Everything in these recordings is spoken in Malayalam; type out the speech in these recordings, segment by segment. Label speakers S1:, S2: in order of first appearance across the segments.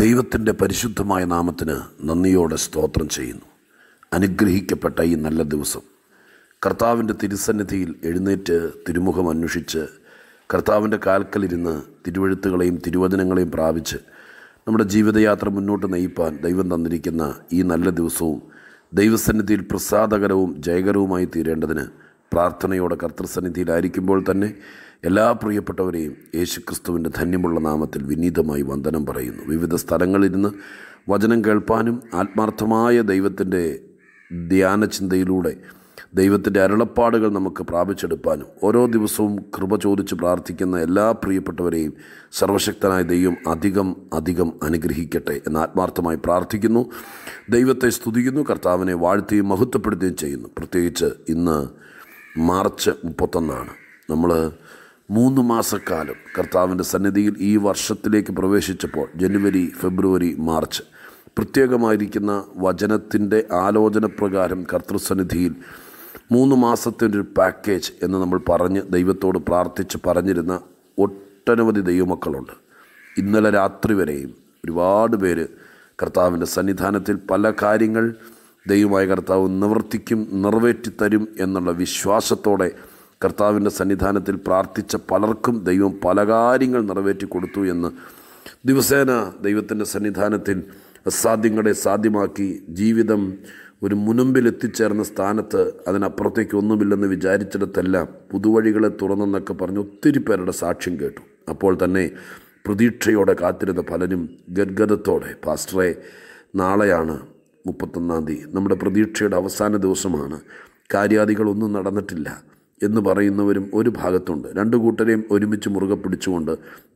S1: ദൈവത്തിൻ്റെ പരിശുദ്ധമായ നാമത്തിന് നന്ദിയോടെ സ്തോത്രം ചെയ്യുന്നു അനുഗ്രഹിക്കപ്പെട്ട ഈ നല്ല ദിവസം കർത്താവിൻ്റെ തിരുസന്നിധിയിൽ എഴുന്നേറ്റ് തിരുമുഖം അന്വേഷിച്ച് കർത്താവിൻ്റെ കാൽക്കലിരുന്ന് തിരുവഴുത്തുകളെയും തിരുവചനങ്ങളെയും പ്രാപിച്ച് നമ്മുടെ ജീവിതയാത്ര മുന്നോട്ട് നയിപ്പാൻ ദൈവം തന്നിരിക്കുന്ന ഈ നല്ല ദിവസവും ദൈവസന്നിധിയിൽ പ്രസാദകരവും ജയകരവുമായി തീരേണ്ടതിന് പ്രാർത്ഥനയോടെ കർത്തൃസന്നിധിയിലായിരിക്കുമ്പോൾ തന്നെ എല്ലാ പ്രിയപ്പെട്ടവരെയും യേശുക്രിസ്തുവിൻ്റെ ധന്യമുള്ള നാമത്തിൽ വിനീതമായി വന്ദനം പറയുന്നു വിവിധ സ്ഥലങ്ങളിരുന്ന് വചനം കേൾപ്പാനും ആത്മാർത്ഥമായ ദൈവത്തിൻ്റെ ധ്യാനചിന്തയിലൂടെ ദൈവത്തിൻ്റെ അരുളപ്പാടുകൾ നമുക്ക് പ്രാപിച്ചെടുപ്പാനും ഓരോ ദിവസവും കൃപ ചോദിച്ച് പ്രാർത്ഥിക്കുന്ന എല്ലാ പ്രിയപ്പെട്ടവരെയും സർവശക്തനായ ദൈവം അധികം അധികം അനുഗ്രഹിക്കട്ടെ എന്ന് ആത്മാർത്ഥമായി പ്രാർത്ഥിക്കുന്നു ദൈവത്തെ സ്തുതിക്കുന്നു കർത്താവിനെ വാഴ്ത്തുകയും മഹത്വപ്പെടുത്തുകയും ചെയ്യുന്നു പ്രത്യേകിച്ച് ഇന്ന് മാർച്ച് മുപ്പത്തൊന്നാണ് നമ്മൾ മൂന്ന് മാസക്കാലം കർത്താവിൻ്റെ സന്നിധിയിൽ ഈ വർഷത്തിലേക്ക് പ്രവേശിച്ചപ്പോൾ ജനുവരി ഫെബ്രുവരി മാർച്ച് പ്രത്യേകമായിരിക്കുന്ന വചനത്തിൻ്റെ ആലോചന പ്രകാരം കർത്തൃസന്നിധിയിൽ മൂന്ന് മാസത്തിൻ്റെ ഒരു പാക്കേജ് എന്ന് നമ്മൾ പറഞ്ഞ് ദൈവത്തോട് പ്രാർത്ഥിച്ച് പറഞ്ഞിരുന്ന ഒട്ടനവധി ദൈവമക്കളുണ്ട് ഇന്നലെ രാത്രി വരെയും ഒരുപാട് പേര് കർത്താവിൻ്റെ സന്നിധാനത്തിൽ പല കാര്യങ്ങൾ ദൈവമായ കർത്താവ് നിവർത്തിക്കും നിറവേറ്റിത്തരും എന്നുള്ള വിശ്വാസത്തോടെ കർത്താവിൻ്റെ സന്നിധാനത്തിൽ പ്രാർത്ഥിച്ച പലർക്കും ദൈവം പല കാര്യങ്ങൾ നിറവേറ്റി കൊടുത്തു എന്ന് ദിവസേന ദൈവത്തിൻ്റെ സന്നിധാനത്തിൽ അസാധ്യങ്ങളെ സാധ്യമാക്കി ജീവിതം ഒരു മുനമ്പിൽ എത്തിച്ചേർന്ന സ്ഥാനത്ത് അതിനപ്പുറത്തേക്ക് ഒന്നുമില്ലെന്ന് വിചാരിച്ചിടത്തെല്ലാം പുതുവഴികളെ തുറന്നെന്നൊക്കെ പറഞ്ഞ് ഒത്തിരി പേരുടെ സാക്ഷ്യം കേട്ടു അപ്പോൾ തന്നെ പ്രതീക്ഷയോടെ കാത്തിരുന്ന പലരും ഗദ്ഗതത്തോടെ പാസ്റ്ററെ നാളെയാണ് മുപ്പത്തൊന്നാം തീയതി നമ്മുടെ പ്രതീക്ഷയുടെ അവസാന ദിവസമാണ് കാര്യാദികളൊന്നും നടന്നിട്ടില്ല എന്ന് പറയുന്നവരും ഒരു ഭാഗത്തുണ്ട് രണ്ടു കൂട്ടരെയും ഒരുമിച്ച് മുറുകെ പിടിച്ചുകൊണ്ട്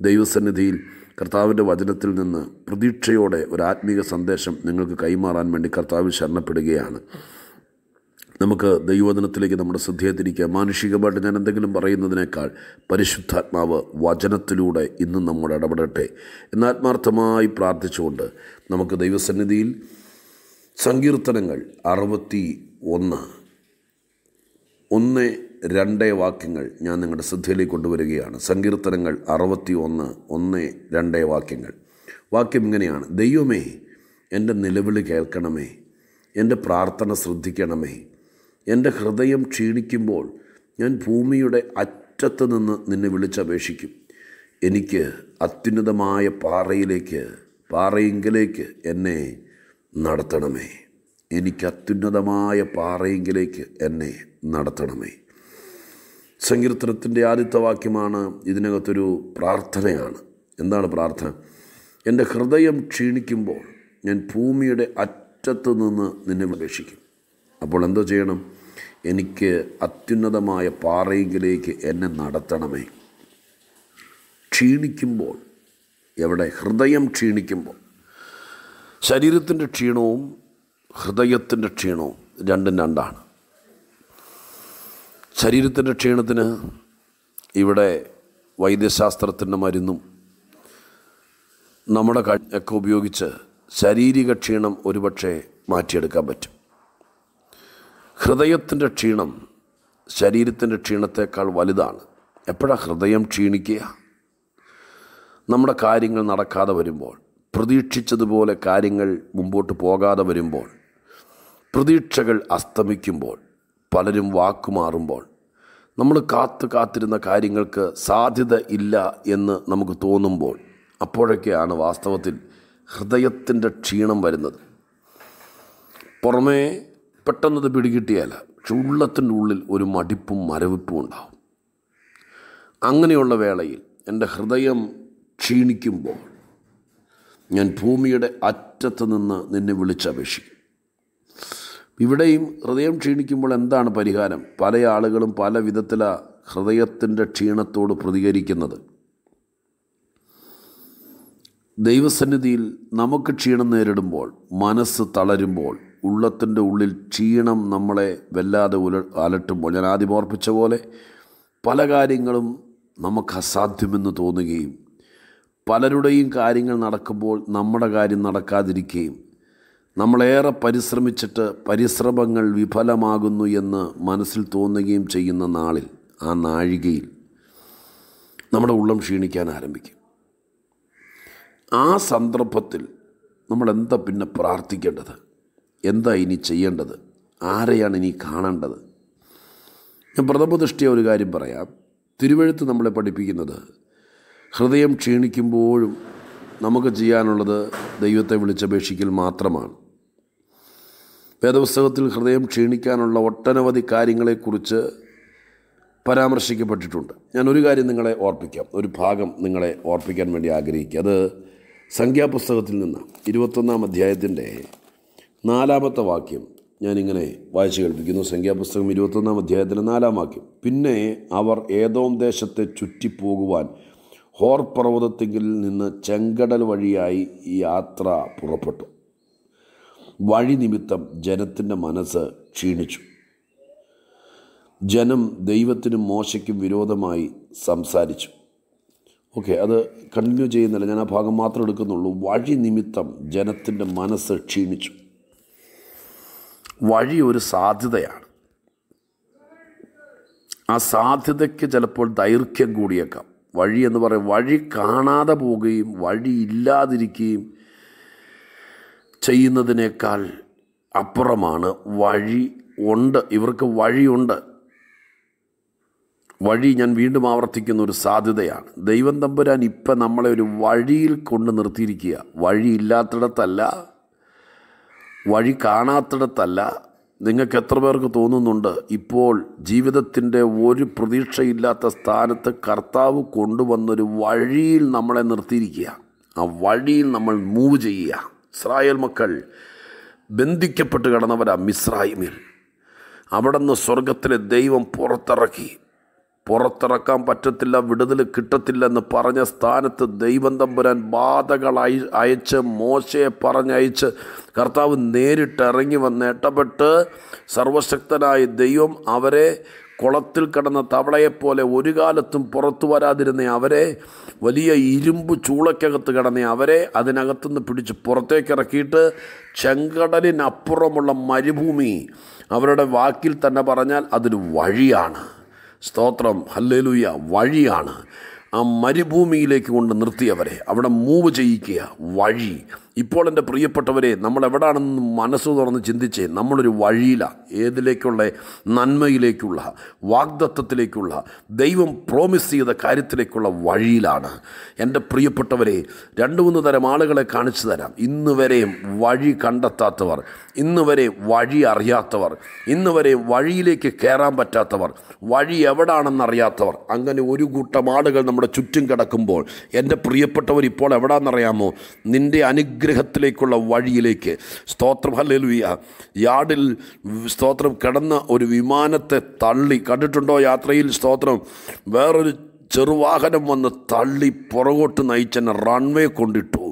S1: ദൈവസന്നിധിയിൽ കർത്താവിൻ്റെ വചനത്തിൽ നിന്ന് പ്രതീക്ഷയോടെ ഒരു ആത്മീക സന്ദേശം നിങ്ങൾക്ക് കൈമാറാൻ വേണ്ടി കർത്താവ് ശരണപ്പെടുകയാണ് നമുക്ക് ദൈവദിനത്തിലേക്ക് നമ്മുടെ ശ്രദ്ധയെ തിരിക്കുക മാനുഷികമായിട്ട് ഞാൻ എന്തെങ്കിലും പറയുന്നതിനേക്കാൾ പരിശുദ്ധാത്മാവ് വചനത്തിലൂടെ ഇന്നും നമ്മോട് ഇടപെടട്ടെ എന്നാത്മാർത്ഥമായി പ്രാർത്ഥിച്ചുകൊണ്ട് നമുക്ക് ദൈവസന്നിധിയിൽ സങ്കീർത്തനങ്ങൾ അറുപത്തി ഒന്ന് ഒന്ന് രണ്ടേ വാക്യങ്ങൾ ഞാൻ നിങ്ങളുടെ ശ്രദ്ധയിലേക്ക് കൊണ്ടുവരികയാണ് സങ്കീർത്തനങ്ങൾ അറുപത്തി ഒന്ന് ഒന്ന് രണ്ടേ വാക്യങ്ങൾ വാക്യം ഇങ്ങനെയാണ് ദൈവമേ എൻ്റെ നിലവിളി കേൾക്കണമേ എൻ്റെ പ്രാർത്ഥന ശ്രദ്ധിക്കണമേ എൻ്റെ ഹൃദയം ക്ഷീണിക്കുമ്പോൾ ഞാൻ ഭൂമിയുടെ അറ്റത്ത് നിന്ന് നിന്നെ വിളിച്ചപേക്ഷിക്കും എനിക്ക് അത്യുന്നതമായ പാറയിലേക്ക് പാറയെങ്കിലേക്ക് എന്നെ നടത്തണമേ എനിക്ക് അത്യുന്നതമായ പാറയെങ്കിലേക്ക് എന്നെ നടത്തണമേ സങ്കീർത്തനത്തിൻ്റെ ആദ്യത്തെ വാക്യമാണ് ഇതിനകത്തൊരു പ്രാർത്ഥനയാണ് എന്താണ് പ്രാർത്ഥന എൻ്റെ ഹൃദയം ക്ഷീണിക്കുമ്പോൾ ഞാൻ ഭൂമിയുടെ അറ്റത്ത് നിന്ന് നിന്നെ ഉപേക്ഷിക്കും അപ്പോൾ എന്തോ ചെയ്യണം എനിക്ക് അത്യുന്നതമായ പാറയിലേക്ക് എന്നെ നടത്തണമേ ക്ഷീണിക്കുമ്പോൾ എവിടെ ഹൃദയം ക്ഷീണിക്കുമ്പോൾ ശരീരത്തിൻ്റെ ക്ഷീണവും ഹൃദയത്തിൻ്റെ ക്ഷീണവും രണ്ടും രണ്ടാണ് ശരീരത്തിൻ്റെ ക്ഷീണത്തിന് ഇവിടെ വൈദ്യശാസ്ത്രത്തിൻ്റെ മരുന്നും നമ്മുടെ ഒക്കെ ഉപയോഗിച്ച് ശാരീരിക ക്ഷീണം ഒരുപക്ഷെ മാറ്റിയെടുക്കാൻ പറ്റും ഹൃദയത്തിൻ്റെ ക്ഷീണം ശരീരത്തിൻ്റെ ക്ഷീണത്തേക്കാൾ വലുതാണ് എപ്പോഴാണ് ഹൃദയം ക്ഷീണിക്കുക നമ്മുടെ കാര്യങ്ങൾ നടക്കാതെ വരുമ്പോൾ പ്രതീക്ഷിച്ചതുപോലെ കാര്യങ്ങൾ മുമ്പോട്ട് പോകാതെ വരുമ്പോൾ പ്രതീക്ഷകൾ അസ്തമിക്കുമ്പോൾ പലരും വാക്കുമാറുമ്പോൾ നമ്മൾ കാത്തു കാത്തിരുന്ന കാര്യങ്ങൾക്ക് സാധ്യത ഇല്ല എന്ന് നമുക്ക് തോന്നുമ്പോൾ അപ്പോഴൊക്കെയാണ് വാസ്തവത്തിൽ ഹൃദയത്തിൻ്റെ ക്ഷീണം വരുന്നത് പുറമേ പെട്ടെന്നത് പിടികിട്ടിയാല പക്ഷെ ഉള്ളത്തിൻ്റെ ഉള്ളിൽ ഒരു മടിപ്പും മരവിപ്പും ഉണ്ടാവും അങ്ങനെയുള്ള വേളയിൽ എൻ്റെ ഹൃദയം ക്ഷീണിക്കുമ്പോൾ ഞാൻ ഭൂമിയുടെ അറ്റത്ത് നിന്ന് നിന്നെ വിളിച്ചപേക്ഷിക്കും ഇവിടെയും ഹൃദയം ക്ഷീണിക്കുമ്പോൾ എന്താണ് പരിഹാരം പല ആളുകളും പല വിധത്തിലാണ് ഹൃദയത്തിൻ്റെ ക്ഷീണത്തോട് പ്രതികരിക്കുന്നത് ദൈവസന്നിധിയിൽ നമുക്ക് ക്ഷീണം നേരിടുമ്പോൾ മനസ്സ് തളരുമ്പോൾ ഉള്ളത്തിൻ്റെ ഉള്ളിൽ ക്ഷീണം നമ്മളെ വല്ലാതെ ഉല അലട്ടുമ്പോൾ ഞാൻ ആദ്യം ഓർപ്പിച്ച പോലെ പല കാര്യങ്ങളും നമുക്ക് അസാധ്യമെന്ന് തോന്നുകയും പലരുടെയും കാര്യങ്ങൾ നടക്കുമ്പോൾ നമ്മുടെ കാര്യം നടക്കാതിരിക്കുകയും നമ്മളേറെ പരിശ്രമിച്ചിട്ട് പരിശ്രമങ്ങൾ വിഫലമാകുന്നു എന്ന് മനസ്സിൽ തോന്നുകയും ചെയ്യുന്ന നാളിൽ ആ നാഴികയിൽ നമ്മുടെ ഉള്ളം ക്ഷീണിക്കാൻ ആരംഭിക്കും ആ സന്ദർഭത്തിൽ നമ്മൾ എന്താ പിന്നെ പ്രാർത്ഥിക്കേണ്ടത് എന്താ ഇനി ചെയ്യേണ്ടത് ആരെയാണ് ഇനി കാണേണ്ടത് ഞാൻ പ്രഥമദൃഷ്ടിയ ഒരു കാര്യം പറയാം തിരുവഴുത്ത് നമ്മളെ പഠിപ്പിക്കുന്നത് ഹൃദയം ക്ഷീണിക്കുമ്പോഴും നമുക്ക് ചെയ്യാനുള്ളത് ദൈവത്തെ വിളിച്ചപേക്ഷിക്കൽ മാത്രമാണ് വേദപുസ്തകത്തിൽ ഹൃദയം ക്ഷീണിക്കാനുള്ള ഒട്ടനവധി കാര്യങ്ങളെക്കുറിച്ച് പരാമർശിക്കപ്പെട്ടിട്ടുണ്ട് ഞാൻ ഒരു കാര്യം നിങ്ങളെ ഓർപ്പിക്കാം ഒരു ഭാഗം നിങ്ങളെ ഓർപ്പിക്കാൻ വേണ്ടി ആഗ്രഹിക്കുക അത് സംഖ്യാപുസ്തകത്തിൽ നിന്ന് ഇരുപത്തൊന്നാം അധ്യായത്തിൻ്റെ നാലാമത്തെ വാക്യം ഞാനിങ്ങനെ വായിച്ചു കേൾപ്പിക്കുന്നു സംഖ്യാപുസ്തകം ഇരുപത്തൊന്നാം അധ്യായത്തിലെ നാലാം വാക്യം പിന്നെ അവർ ഏതോം ദേശത്തെ ചുറ്റിപ്പോകുവാൻ ഹോർ പർവ്വതത്തിങ്കിൽ നിന്ന് ചെങ്കടൽ വഴിയായി യാത്ര പുറപ്പെട്ടു വഴി നിമിത്തം ജനത്തിൻ്റെ മനസ്സ് ക്ഷീണിച്ചു ജനം ദൈവത്തിനും മോശയ്ക്കും വിരോധമായി സംസാരിച്ചു ഓക്കെ അത് കണ്ടിന്യൂ ചെയ്യുന്നില്ല ഞാൻ ആ ഭാഗം മാത്രം എടുക്കുന്നുള്ളൂ വഴി നിമിത്തം ജനത്തിൻ്റെ മനസ്സ് ക്ഷീണിച്ചു വഴി ഒരു സാധ്യതയാണ് ആ സാധ്യതയ്ക്ക് ചിലപ്പോൾ ദൈർഘ്യം കൂടിയേക്കാം വഴി എന്ന് പറയും വഴി കാണാതെ പോവുകയും വഴി ഇല്ലാതിരിക്കുകയും ചെയ്യുന്നതിനേക്കാൾ അപ്പുറമാണ് വഴി ഉണ്ട് ഇവർക്ക് വഴിയുണ്ട് വഴി ഞാൻ വീണ്ടും ആവർത്തിക്കുന്ന ഒരു സാധ്യതയാണ് ദൈവം തമ്പുരാൻ ഇപ്പം നമ്മളെ ഒരു വഴിയിൽ കൊണ്ട് നിർത്തിയിരിക്കുക വഴിയില്ലാത്തിടത്തല്ല വഴി കാണാത്തിടത്തല്ല നിങ്ങൾക്ക് എത്ര പേർക്ക് തോന്നുന്നുണ്ട് ഇപ്പോൾ ജീവിതത്തിൻ്റെ ഒരു പ്രതീക്ഷയില്ലാത്ത സ്ഥാനത്ത് കർത്താവ് കൊണ്ടുവന്നൊരു വഴിയിൽ നമ്മളെ നിർത്തിയിരിക്കുക ആ വഴിയിൽ നമ്മൾ മൂവ് ചെയ്യുക ഇസ്രായേൽ മക്കൾ ബന്ധിക്കപ്പെട്ട് കിടന്നവരാ മിസ്രായിമിൽ അവിടെ നിന്ന് സ്വർഗത്തിലെ ദൈവം പുറത്തിറക്കി പുറത്തിറക്കാൻ പറ്റത്തില്ല വിടുതൽ കിട്ടത്തില്ല എന്ന് പറഞ്ഞ സ്ഥാനത്ത് ദൈവം തമ്പുരാൻ ബാധകൾ അയ അയച്ച് മോശയെ പറഞ്ഞയച്ച് കർത്താവ് നേരിട്ടിറങ്ങി വന്ന് ഇടപെട്ട് സർവശക്തനായ ദൈവം അവരെ കുളത്തിൽ കിടന്ന തവളയെപ്പോലെ ഒരു കാലത്തും പുറത്തു വരാതിരുന്ന അവരെ വലിയ ഇരുമ്പ് ചൂളയ്ക്കകത്ത് കിടന്ന അവരെ അതിനകത്തുനിന്ന് പിടിച്ച് പുറത്തേക്കിറക്കിയിട്ട് ചെങ്കടലിനപ്പുറമുള്ള മരുഭൂമി അവരുടെ വാക്കിൽ തന്നെ പറഞ്ഞാൽ അതൊരു വഴിയാണ് സ്തോത്രം ഹല്ലേലൂയ വഴിയാണ് ആ മരുഭൂമിയിലേക്ക് കൊണ്ട് നിർത്തിയവരെ അവിടെ മൂവ് ചെയ്യിക്കുക വഴി ഇപ്പോൾ എൻ്റെ പ്രിയപ്പെട്ടവരെ നമ്മൾ എവിടാണെന്ന് മനസ്സ് തുറന്ന് ചിന്തിച്ച് നമ്മളൊരു വഴിയിലാണ് ഏതിലേക്കുള്ള നന്മയിലേക്കുള്ള വാഗ്ദത്വത്തിലേക്കുള്ള ദൈവം പ്രോമിസ് ചെയ്ത കാര്യത്തിലേക്കുള്ള വഴിയിലാണ് എൻ്റെ പ്രിയപ്പെട്ടവരെ രണ്ട് മൂന്ന് തരം ആളുകളെ കാണിച്ചു തരാം ഇന്ന് വരെയും വഴി കണ്ടെത്താത്തവർ ഇന്ന് വരെ വഴി അറിയാത്തവർ ഇന്ന് വരെ വഴിയിലേക്ക് കയറാൻ പറ്റാത്തവർ വഴി എവിടാണെന്നറിയാത്തവർ അങ്ങനെ ഒരു കൂട്ടം ആളുകൾ നമ്മുടെ ചുറ്റും കിടക്കുമ്പോൾ എൻ്റെ പ്രിയപ്പെട്ടവർ ഇപ്പോൾ എവിടാണെന്നറിയാമോ നിൻ്റെ അനുഗ്രഹം അനുഗ്രഹത്തിലേക്കുള്ള വഴിയിലേക്ക് സ്തോത്രം ഹല്ലേലൂയ യാർഡിൽ സ്തോത്രം കിടന്ന ഒരു വിമാനത്തെ തള്ളി കണ്ടിട്ടുണ്ടോ യാത്രയിൽ സ്തോത്രം വേറൊരു ചെറുവാഹനം വന്ന് തള്ളി പുറകോട്ട് നയിച്ചെന്നെ റൺവേ കൊണ്ടിട്ടു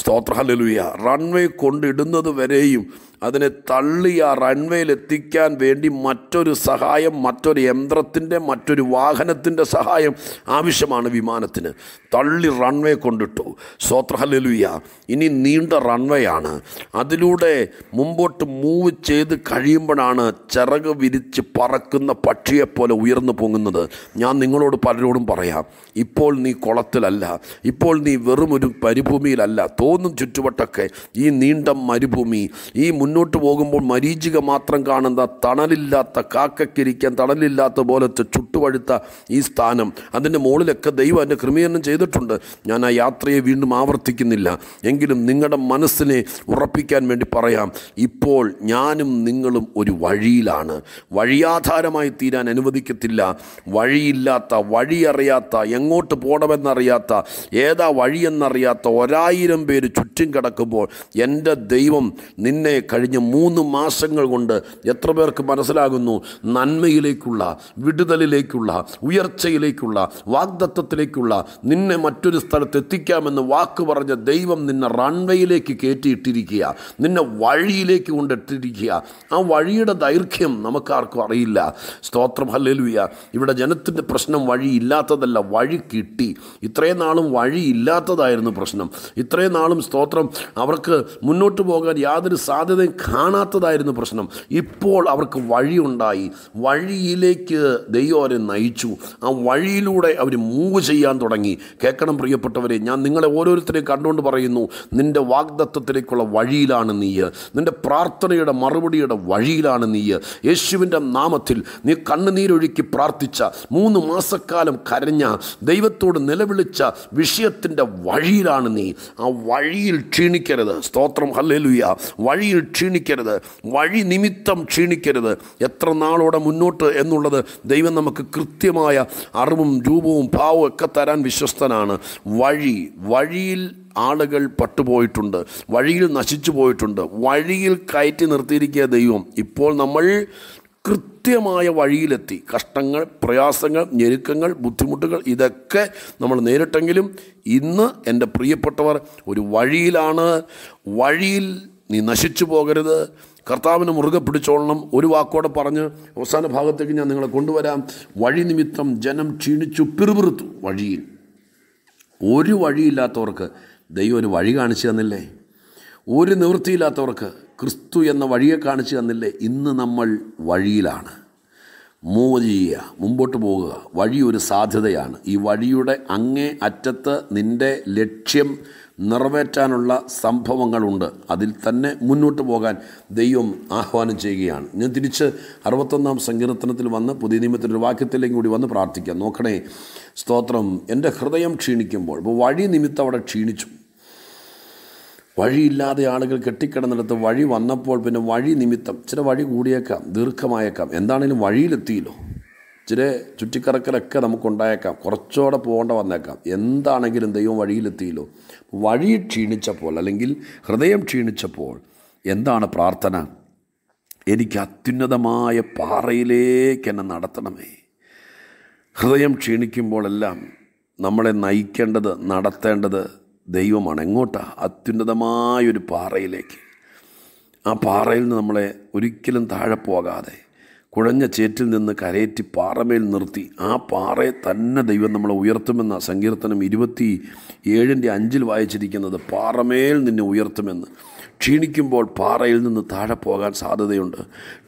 S1: സ്തോത്ര ഹലലുയ റൺവേ കൊണ്ടിടുന്നത് വരെയും അതിനെ തള്ളി ആ റൺവേയിലെത്തിക്കാൻ എത്തിക്കാൻ വേണ്ടി മറ്റൊരു സഹായം മറ്റൊരു യന്ത്രത്തിൻ്റെ മറ്റൊരു വാഹനത്തിൻ്റെ സഹായം ആവശ്യമാണ് വിമാനത്തിന് തള്ളി റൺവേ കൊണ്ടിട്ടു സോത്രഹലുയ ഇനി നീണ്ട റൺവേ ആണ് അതിലൂടെ മുമ്പോട്ട് മൂവ് ചെയ്ത് കഴിയുമ്പോഴാണ് ചിറക് വിരിച്ച് പറക്കുന്ന പക്ഷിയെപ്പോലെ ഉയർന്നു പൊങ്ങുന്നത് ഞാൻ നിങ്ങളോട് പലരോടും പറയാം ഇപ്പോൾ നീ കുളത്തിലല്ല ഇപ്പോൾ നീ വെറും ഒരു മരുഭൂമിയിലല്ല തോന്നും ചുറ്റുവട്ടൊക്കെ ഈ നീണ്ട മരുഭൂമി ഈ മുൻ മുന്നോട്ട് പോകുമ്പോൾ മരീചിക മാത്രം കാണുന്ന തണലില്ലാത്ത കാക്കക്കിരിക്കാൻ തണലില്ലാത്ത പോലത്തെ ചുട്ടുവഴുത്ത ഈ സ്ഥാനം അതിൻ്റെ മുകളിലൊക്കെ ദൈവം അതിൻ്റെ ക്രമീകരണം ചെയ്തിട്ടുണ്ട് ഞാൻ ആ യാത്രയെ വീണ്ടും ആവർത്തിക്കുന്നില്ല എങ്കിലും നിങ്ങളുടെ മനസ്സിനെ ഉറപ്പിക്കാൻ വേണ്ടി പറയാം ഇപ്പോൾ ഞാനും നിങ്ങളും ഒരു വഴിയിലാണ് വഴിയാധാരമായി തീരാൻ അനുവദിക്കത്തില്ല വഴിയില്ലാത്ത വഴിയറിയാത്ത എങ്ങോട്ട് പോകണമെന്നറിയാത്ത ഏതാ വഴിയെന്നറിയാത്ത ഒരായിരം പേര് ചുറ്റും കിടക്കുമ്പോൾ എൻ്റെ ദൈവം നിന്നെ കഴിഞ്ഞ മൂന്ന് മാസങ്ങൾ കൊണ്ട് എത്ര പേർക്ക് മനസ്സിലാകുന്നു നന്മയിലേക്കുള്ള വിടുതലിലേക്കുള്ള ഉയർച്ചയിലേക്കുള്ള വാഗ്ദത്വത്തിലേക്കുള്ള നിന്നെ മറ്റൊരു സ്ഥലത്ത് എത്തിക്കാമെന്ന് വാക്ക് പറഞ്ഞ ദൈവം നിന്നെ റൺവേയിലേക്ക് കയറ്റിയിട്ടിരിക്കുക നിന്നെ വഴിയിലേക്ക് കൊണ്ടിട്ടിരിക്കുക ആ വഴിയുടെ ദൈർഘ്യം നമുക്കാർക്കും അറിയില്ല സ്തോത്രം ഹല്ലലുയ ഇവിടെ ജനത്തിൻ്റെ പ്രശ്നം വഴിയില്ലാത്തതല്ല വഴി കിട്ടി ഇത്രയും നാളും വഴിയില്ലാത്തതായിരുന്നു പ്രശ്നം ഇത്രയും നാളും സ്തോത്രം അവർക്ക് മുന്നോട്ട് പോകാൻ യാതൊരു സാധ്യതയും ആരും കാണാത്തതായിരുന്നു പ്രശ്നം ഇപ്പോൾ അവർക്ക് വഴിയുണ്ടായി വഴിയിലേക്ക് ദൈവം അവരെ നയിച്ചു ആ വഴിയിലൂടെ അവർ മൂവ് ചെയ്യാൻ തുടങ്ങി കേൾക്കണം പ്രിയപ്പെട്ടവരെ ഞാൻ നിങ്ങളെ ഓരോരുത്തരെയും കണ്ടുകൊണ്ട് പറയുന്നു നിൻ്റെ വാഗ്ദത്വത്തിലേക്കുള്ള വഴിയിലാണ് നീ നിൻ്റെ പ്രാർത്ഥനയുടെ മറുപടിയുടെ വഴിയിലാണ് നീ യേശുവിൻ്റെ നാമത്തിൽ നീ കണ്ണുനീരൊഴുക്കി പ്രാർത്ഥിച്ച മൂന്ന് മാസക്കാലം കരഞ്ഞ ദൈവത്തോട് നിലവിളിച്ച വിഷയത്തിൻ്റെ വഴിയിലാണ് നീ ആ വഴിയിൽ ക്ഷീണിക്കരുത് സ്തോത്രം ഹല്ലേലുയ വഴിയിൽ ക്ഷീണിക്കരുത് വഴി നിമിത്തം ക്ഷീണിക്കരുത് എത്ര നാളോടെ മുന്നോട്ട് എന്നുള്ളത് ദൈവം നമുക്ക് കൃത്യമായ അറിവും രൂപവും ഭാവവും ഒക്കെ തരാൻ വിശ്വസ്തനാണ് വഴി വഴിയിൽ ആളുകൾ പട്ടുപോയിട്ടുണ്ട് വഴിയിൽ നശിച്ചു പോയിട്ടുണ്ട് വഴിയിൽ കയറ്റി നിർത്തിയിരിക്കുക ദൈവം ഇപ്പോൾ നമ്മൾ കൃത്യമായ വഴിയിലെത്തി കഷ്ടങ്ങൾ പ്രയാസങ്ങൾ ഞെരുക്കങ്ങൾ ബുദ്ധിമുട്ടുകൾ ഇതൊക്കെ നമ്മൾ നേരിട്ടെങ്കിലും ഇന്ന് എൻ്റെ പ്രിയപ്പെട്ടവർ ഒരു വഴിയിലാണ് വഴിയിൽ നീ നശിച്ചു പോകരുത് കർത്താവിനെ മുറുകെ പിടിച്ചോളണം ഒരു വാക്കോടെ പറഞ്ഞ് അവസാന ഭാഗത്തേക്ക് ഞാൻ നിങ്ങളെ കൊണ്ടുവരാം വഴി നിമിത്തം ജനം ക്ഷീണിച്ചു പിറുപിറുത്തു വഴിയിൽ ഒരു വഴിയില്ലാത്തവർക്ക് ദൈവം ഒരു വഴി കാണിച്ചു തന്നില്ലേ ഒരു നിവൃത്തിയില്ലാത്തവർക്ക് ക്രിസ്തു എന്ന വഴിയെ കാണിച്ചു തന്നില്ലേ ഇന്ന് നമ്മൾ വഴിയിലാണ് മൂവ് ചെയ്യുക മുമ്പോട്ട് പോകുക വഴി ഒരു സാധ്യതയാണ് ഈ വഴിയുടെ അങ്ങേ അറ്റത്ത് നിൻ്റെ ലക്ഷ്യം നിറവേറ്റാനുള്ള സംഭവങ്ങളുണ്ട് അതിൽ തന്നെ മുന്നോട്ട് പോകാൻ ദൈവം ആഹ്വാനം ചെയ്യുകയാണ് ഞാൻ തിരിച്ച് അറുപത്തൊന്നാം സങ്കീർത്തനത്തിൽ വന്ന് പുതിയ നിയമത്തിൻ്റെ ഒരു കൂടി വന്ന് പ്രാർത്ഥിക്കാം നോക്കണേ സ്തോത്രം എൻ്റെ ഹൃദയം ക്ഷീണിക്കുമ്പോൾ ഇപ്പോൾ വഴി നിമിത്തം അവിടെ ക്ഷീണിച്ചു വഴിയില്ലാതെ ആളുകൾ കെട്ടിക്കിടന്നിടത്ത് വഴി വന്നപ്പോൾ പിന്നെ വഴി നിമിത്തം ചില വഴി കൂടിയേക്കാം ദീർഘമായേക്കാം എന്താണേലും വഴിയിലെത്തിയില്ലോ ഇച്ചിരി ചുറ്റിക്കറക്കലൊക്കെ നമുക്കുണ്ടായേക്കാം കുറച്ചുകൂടെ പോകേണ്ട വന്നേക്കാം എന്താണെങ്കിലും ദൈവം വഴിയിലെത്തിയില്ലോ വഴി ക്ഷീണിച്ചപ്പോൾ അല്ലെങ്കിൽ ഹൃദയം ക്ഷീണിച്ചപ്പോൾ എന്താണ് പ്രാർത്ഥന എനിക്ക് അത്യുന്നതമായ പാറയിലേക്ക് എന്നെ നടത്തണമേ ഹൃദയം ക്ഷീണിക്കുമ്പോഴെല്ലാം നമ്മളെ നയിക്കേണ്ടത് നടത്തേണ്ടത് ദൈവമാണ് എങ്ങോട്ടാണ് അത്യുന്നതമായൊരു പാറയിലേക്ക് ആ പാറയിൽ നിന്ന് നമ്മളെ ഒരിക്കലും താഴെ പോകാതെ കുഴഞ്ഞ ചേറ്റിൽ നിന്ന് കരയേറ്റി പാറമേൽ നിർത്തി ആ പാറയെ തന്നെ ദൈവം നമ്മളെ ഉയർത്തുമെന്ന സങ്കീർത്തനം ഇരുപത്തി ഏഴിൻ്റെ അഞ്ചിൽ വായിച്ചിരിക്കുന്നത് പാറമേൽ നിന്നെ ഉയർത്തുമെന്ന് ക്ഷീണിക്കുമ്പോൾ പാറയിൽ നിന്ന് താഴെ പോകാൻ സാധ്യതയുണ്ട്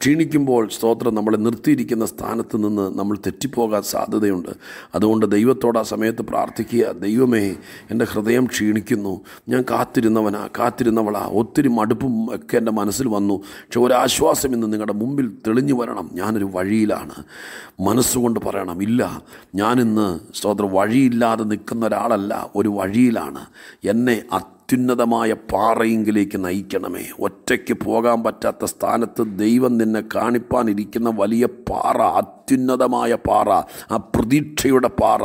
S1: ക്ഷീണിക്കുമ്പോൾ സ്തോത്രം നമ്മളെ നിർത്തിയിരിക്കുന്ന സ്ഥാനത്ത് നിന്ന് നമ്മൾ തെറ്റിപ്പോകാൻ സാധ്യതയുണ്ട് അതുകൊണ്ട് ദൈവത്തോട് ആ സമയത്ത് പ്രാർത്ഥിക്കുക ദൈവമേ എൻ്റെ ഹൃദയം ക്ഷീണിക്കുന്നു ഞാൻ കാത്തിരുന്നവനാ കാത്തിരുന്നവളാ ഒത്തിരി മടുപ്പും ഒക്കെ എൻ്റെ മനസ്സിൽ വന്നു പക്ഷെ ഒരാശ്വാസം ഇന്ന് നിങ്ങളുടെ മുമ്പിൽ തെളിഞ്ഞു വരണം ഞാനൊരു വഴിയിലാണ് മനസ്സുകൊണ്ട് പറയണം ഇല്ല ഞാനിന്ന് സ്തോത്രം വഴിയില്ലാതെ നിൽക്കുന്ന ഒരാളല്ല ഒരു വഴിയിലാണ് എന്നെ അത്യുന്നതമായ പാറയെങ്കിലേക്ക് നയിക്കണമേ ഒറ്റയ്ക്ക് പോകാൻ പറ്റാത്ത സ്ഥാനത്ത് ദൈവം നിന്നെ കാണിപ്പാനിരിക്കുന്ന വലിയ പാറ അത്യുന്നതമായ പാറ ആ പ്രതീക്ഷയുടെ പാറ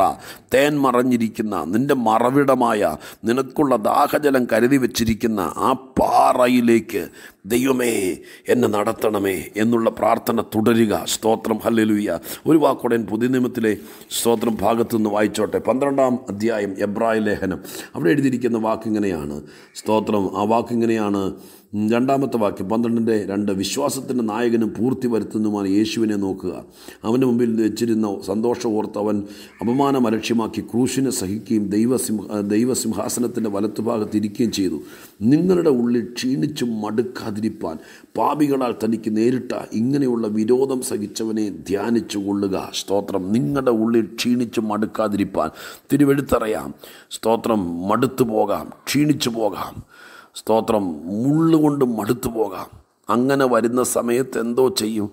S1: തേൻ മറഞ്ഞിരിക്കുന്ന നിൻ്റെ മറവിടമായ നിനക്കുള്ള ദാഹജലം കരുതി വച്ചിരിക്കുന്ന ആ പാറയിലേക്ക് ദൈവമേ എന്നെ നടത്തണമേ എന്നുള്ള പ്രാർത്ഥന തുടരുക സ്തോത്രം ഹല്ലലുയ്യ ഒരു വാക്കോടെ പുതിയ സ്തോത്രം ഭാഗത്തു നിന്ന് വായിച്ചോട്ടെ പന്ത്രണ്ടാം അധ്യായം എബ്രായ ലേഖനം അവിടെ എഴുതിയിരിക്കുന്ന വാക്കിങ്ങനെയാണ് സ്തോത്രം ആ വാക്കിങ്ങനെയാണ് രണ്ടാമത്തെ വാക്യം പന്ത്രണ്ടിൻ്റെ രണ്ട് വിശ്വാസത്തിൻ്റെ നായകനും പൂർത്തി വരുത്തുന്നതുമാണ് യേശുവിനെ നോക്കുക അവൻ്റെ മുമ്പിൽ വെച്ചിരുന്ന സന്തോഷം ഓർത്ത് അവൻ അപമാനം അലക്ഷ്യമാക്കി ക്രൂശിനെ സഹിക്കുകയും ദൈവസിംഹ ദൈവസിംഹാസനത്തിൻ്റെ വലത്തുഭാഗത്ത് ഇരിക്കുകയും ചെയ്തു നിങ്ങളുടെ ഉള്ളിൽ ക്ഷീണിച്ചു മടുക്കാതിരിപ്പാൻ പാപികളാൽ തനിക്ക് നേരിട്ട ഇങ്ങനെയുള്ള വിരോധം സഹിച്ചവനെ ധ്യാനിച്ചു കൊള്ളുക സ്തോത്രം നിങ്ങളുടെ ഉള്ളിൽ ക്ഷീണിച്ചു മടുക്കാതിരിപ്പാൻ തിരുവെടുത്തറിയാം സ്തോത്രം മടുത്തു പോകാം ക്ഷീണിച്ചു പോകാം സ്തോത്രം മുള്ളുകൊണ്ട് മടുത്തു പോകാം അങ്ങനെ വരുന്ന സമയത്ത് എന്തോ ചെയ്യും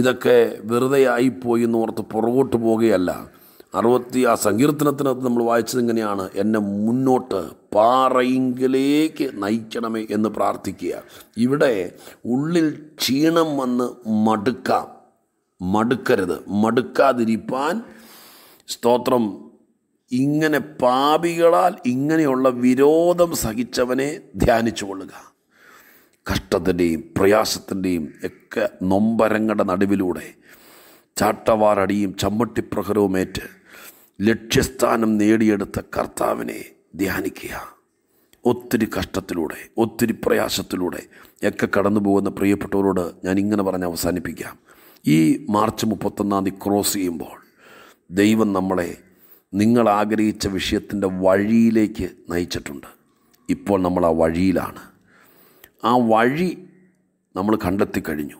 S1: ഇതൊക്കെ വെറുതെ ആയിപ്പോയി എന്ന് ഓർത്ത് പുറകോട്ട് പോകുകയല്ല അറുപത്തി ആ സങ്കീർത്തനത്തിനകത്ത് നമ്മൾ വായിച്ചത് ഇങ്ങനെയാണ് എന്നെ മുന്നോട്ട് പാറയിങ്കിലേക്ക് നയിക്കണമേ എന്ന് പ്രാർത്ഥിക്കുക ഇവിടെ ഉള്ളിൽ ക്ഷീണം വന്ന് മടുക്കാം മടുക്കരുത് മടുക്കാതിരിപ്പാൻ സ്തോത്രം ഇങ്ങനെ പാപികളാൽ ഇങ്ങനെയുള്ള വിരോധം സഹിച്ചവനെ ധ്യാനിച്ചു കൊള്ളുക കഷ്ടത്തിൻ്റെയും പ്രയാസത്തിൻ്റെയും ഒക്കെ നൊമ്പരങ്ങളുടെ നടുവിലൂടെ ചാട്ടവാറടിയും ഏറ്റ് ലക്ഷ്യസ്ഥാനം നേടിയെടുത്ത കർത്താവിനെ ധ്യാനിക്കുക ഒത്തിരി കഷ്ടത്തിലൂടെ ഒത്തിരി പ്രയാസത്തിലൂടെ ഒക്കെ കടന്നു പോകുന്ന പ്രിയപ്പെട്ടവരോട് ഞാൻ ഇങ്ങനെ പറഞ്ഞ് അവസാനിപ്പിക്കാം ഈ മാർച്ച് മുപ്പത്തൊന്നാം തീയതി ക്രോസ് ചെയ്യുമ്പോൾ ദൈവം നമ്മളെ നിങ്ങൾ ആഗ്രഹിച്ച വിഷയത്തിൻ്റെ വഴിയിലേക്ക് നയിച്ചിട്ടുണ്ട് ഇപ്പോൾ നമ്മൾ ആ വഴിയിലാണ് ആ വഴി നമ്മൾ കണ്ടെത്തി കഴിഞ്ഞു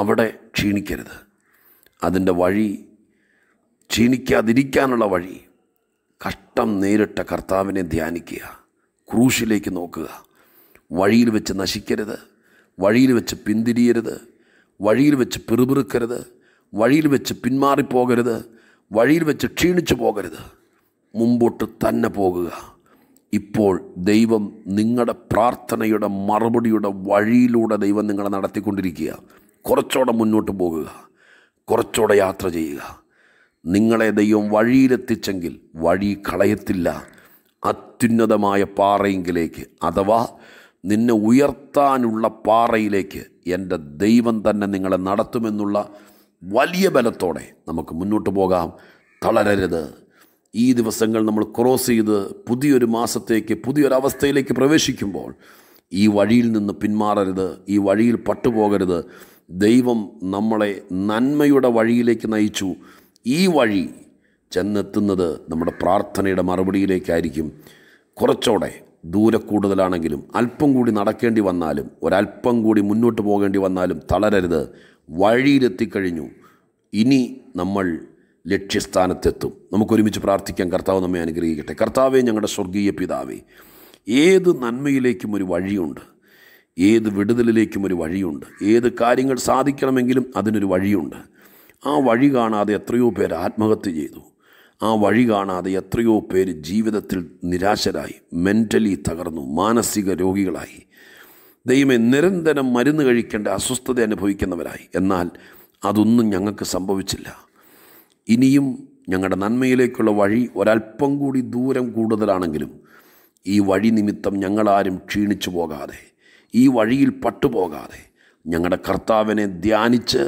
S1: അവിടെ ക്ഷീണിക്കരുത് അതിൻ്റെ വഴി ക്ഷീണിക്കാതിരിക്കാനുള്ള വഴി കഷ്ടം നേരിട്ട കർത്താവിനെ ധ്യാനിക്കുക ക്രൂശിലേക്ക് നോക്കുക വഴിയിൽ വെച്ച് നശിക്കരുത് വഴിയിൽ വെച്ച് പിന്തിരിയരുത് വഴിയിൽ വെച്ച് പിറുപിറുക്കരുത് വഴിയിൽ വെച്ച് പിന്മാറിപ്പോകരുത് വഴിയിൽ വെച്ച് ക്ഷീണിച്ചു പോകരുത് മുമ്പോട്ട് തന്നെ പോകുക ഇപ്പോൾ ദൈവം നിങ്ങളുടെ പ്രാർത്ഥനയുടെ മറുപടിയുടെ വഴിയിലൂടെ ദൈവം നിങ്ങളെ നടത്തിക്കൊണ്ടിരിക്കുക കുറച്ചുകൂടെ മുന്നോട്ട് പോകുക കുറച്ചുകൂടെ യാത്ര ചെയ്യുക നിങ്ങളെ ദൈവം വഴിയിലെത്തിച്ചെങ്കിൽ വഴി കളയത്തില്ല അത്യുന്നതമായ പാറയെങ്കിലേക്ക് അഥവാ നിന്നെ ഉയർത്താനുള്ള പാറയിലേക്ക് എൻ്റെ ദൈവം തന്നെ നിങ്ങളെ നടത്തുമെന്നുള്ള വലിയ ബലത്തോടെ നമുക്ക് മുന്നോട്ട് പോകാം തളരരുത് ഈ ദിവസങ്ങൾ നമ്മൾ ക്രോസ് ചെയ്ത് പുതിയൊരു മാസത്തേക്ക് പുതിയൊരവസ്ഥയിലേക്ക് പ്രവേശിക്കുമ്പോൾ ഈ വഴിയിൽ നിന്ന് പിന്മാറരുത് ഈ വഴിയിൽ പട്ടുപോകരുത് ദൈവം നമ്മളെ നന്മയുടെ വഴിയിലേക്ക് നയിച്ചു ഈ വഴി ചെന്നെത്തുന്നത് നമ്മുടെ പ്രാർത്ഥനയുടെ മറുപടിയിലേക്കായിരിക്കും കുറച്ചോടെ ദൂരെ കൂടുതലാണെങ്കിലും അല്പം കൂടി നടക്കേണ്ടി വന്നാലും ഒരല്പം കൂടി മുന്നോട്ട് പോകേണ്ടി വന്നാലും തളരരുത് വഴിയിലെത്തിക്കഴിഞ്ഞു ഇനി നമ്മൾ ലക്ഷ്യസ്ഥാനത്തെത്തും നമുക്കൊരുമിച്ച് പ്രാർത്ഥിക്കാം കർത്താവ് നമ്മെ അനുഗ്രഹിക്കട്ടെ കർത്താവെ ഞങ്ങളുടെ സ്വർഗീയ പിതാവേ ഏത് നന്മയിലേക്കും ഒരു വഴിയുണ്ട് ഏത് വിടുതലിലേക്കും ഒരു വഴിയുണ്ട് ഏത് കാര്യങ്ങൾ സാധിക്കണമെങ്കിലും അതിനൊരു വഴിയുണ്ട് ആ വഴി കാണാതെ എത്രയോ പേർ ആത്മഹത്യ ചെയ്തു ആ വഴി കാണാതെ എത്രയോ പേര് ജീവിതത്തിൽ നിരാശരായി മെൻ്റലി തകർന്നു മാനസിക രോഗികളായി ദൈവമേ നിരന്തരം മരുന്ന് കഴിക്കേണ്ട അസ്വസ്ഥത അനുഭവിക്കുന്നവരായി എന്നാൽ അതൊന്നും ഞങ്ങൾക്ക് സംഭവിച്ചില്ല ഇനിയും ഞങ്ങളുടെ നന്മയിലേക്കുള്ള വഴി ഒരല്പം കൂടി ദൂരം കൂടുതലാണെങ്കിലും ഈ വഴി നിമിത്തം ഞങ്ങളാരും ക്ഷീണിച്ചു പോകാതെ ഈ വഴിയിൽ പട്ടുപോകാതെ ഞങ്ങളുടെ കർത്താവിനെ ധ്യാനിച്ച്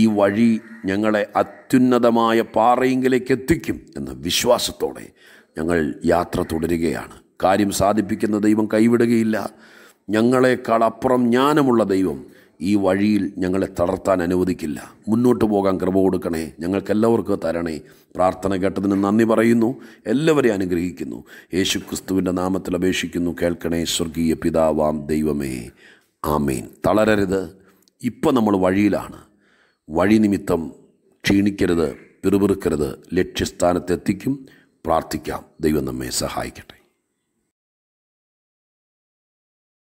S1: ഈ വഴി ഞങ്ങളെ അത്യുന്നതമായ പാറയിങ്കിലേക്ക് എത്തിക്കും എന്ന വിശ്വാസത്തോടെ ഞങ്ങൾ യാത്ര തുടരുകയാണ് കാര്യം സാധിപ്പിക്കുന്ന ദൈവം കൈവിടുകയില്ല ഞങ്ങളെക്കാൾ അപ്പുറം ജ്ഞാനമുള്ള ദൈവം ഈ വഴിയിൽ ഞങ്ങളെ തളർത്താൻ അനുവദിക്കില്ല മുന്നോട്ട് പോകാൻ കൃപ കൊടുക്കണേ ഞങ്ങൾക്കെല്ലാവർക്കും തരണേ പ്രാർത്ഥന കേട്ടതിന് നന്ദി പറയുന്നു എല്ലാവരെയും അനുഗ്രഹിക്കുന്നു യേശു ക്രിസ്തുവിൻ്റെ നാമത്തിൽ അപേക്ഷിക്കുന്നു കേൾക്കണേ സ്വർഗീയ പിതാവാം ദൈവമേ ആമേൻ തളരരുത് ഇപ്പം നമ്മൾ വഴിയിലാണ് വഴി നിമിത്തം ക്ഷീണിക്കരുത് പിറുപിറുക്കരുത് ലക്ഷ്യസ്ഥാനത്തെത്തിക്കും പ്രാർത്ഥിക്കാം ദൈവം നമ്മെ സഹായിക്കട്ടെ